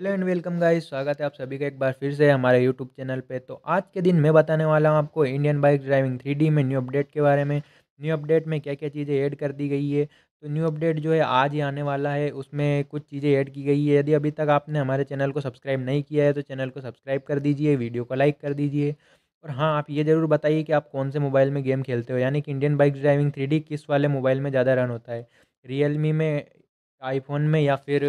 hello and welcome guys स्वागत है आप सभी का एक बार फिर से हमारे यूट्यूब चैनल पे तो आज के दिन मैं बताने वाला हूँ आपको इंडियन बाइक ड्राइविंग थ्री में न्यू अपडेट के बारे में न्यू अपडेट में क्या क्या चीज़ें ऐड कर दी गई है तो न्यू अपडेट जो है आज ही आने वाला है उसमें कुछ चीज़ें ऐड की गई है यदि अभी तक आपने हमारे चैनल को सब्सक्राइब नहीं किया है तो चैनल को सब्सक्राइब कर दीजिए वीडियो को लाइक कर दीजिए और हाँ आप ये ज़रूर बताइए कि आप कौन से मोबाइल में गेम खेलते हो यानी कि इंडियन बाइक ड्राइविंग थ्री किस वाले मोबाइल में ज़्यादा रन होता है रियल में आईफोन में या फिर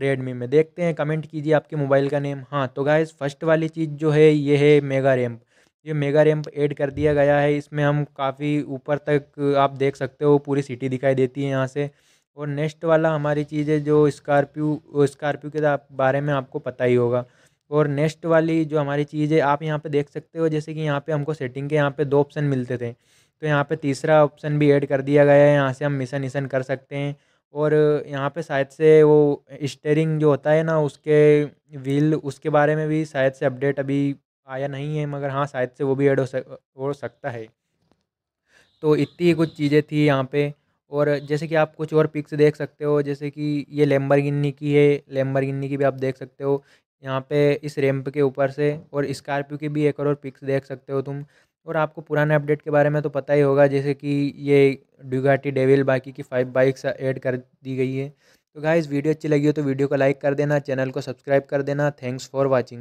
रेडमी में देखते हैं कमेंट कीजिए आपके मोबाइल का नेम हाँ तो गाइज़ फर्स्ट वाली चीज़ जो है ये है मेगा रैम्प ये मेगा रैम्प ऐड कर दिया गया है इसमें हम काफ़ी ऊपर तक आप देख सकते हो पूरी सिटी दिखाई देती है यहाँ से और नेक्स्ट वाला हमारी चीज़ है जो स्कॉर्पियो स्कॉर्पियो के बारे में आपको पता ही होगा और नेक्स्ट वाली जो हमारी चीज़ है आप यहाँ पे देख सकते हो जैसे कि यहाँ पे हमको सेटिंग के यहाँ पे दो ऑप्शन मिलते थे तो यहाँ पे तीसरा ऑप्शन भी ऐड कर दिया गया है यहाँ से हम मिशन निशन कर सकते हैं और यहाँ पे शायद से वो स्टेयरिंग जो होता है ना उसके व्हील उसके बारे में भी शायद से अपडेट अभी आया नहीं है मगर हाँ शायद से वो भी ऐड हो सक हो सकता है तो इतनी ही कुछ चीज़ें थी यहाँ पे और जैसे कि आप कुछ और पिक्स देख सकते हो जैसे कि ये गिन्नी की है गिन्नी की भी आप देख सकते हो यहाँ पे इस रैम्प के ऊपर से और स्कॉर्पियो की भी एक और पिक्स देख सकते हो तुम और आपको पुराने अपडेट के बारे में तो पता ही होगा जैसे कि ये ड्यूगाटी डेविल बाकी की फाइव बाइक्स ऐड कर दी गई है तो गाइज़ वीडियो अच्छी लगी हो तो वीडियो को लाइक कर देना चैनल को सब्सक्राइब कर देना थैंक्स फॉर वॉचिंग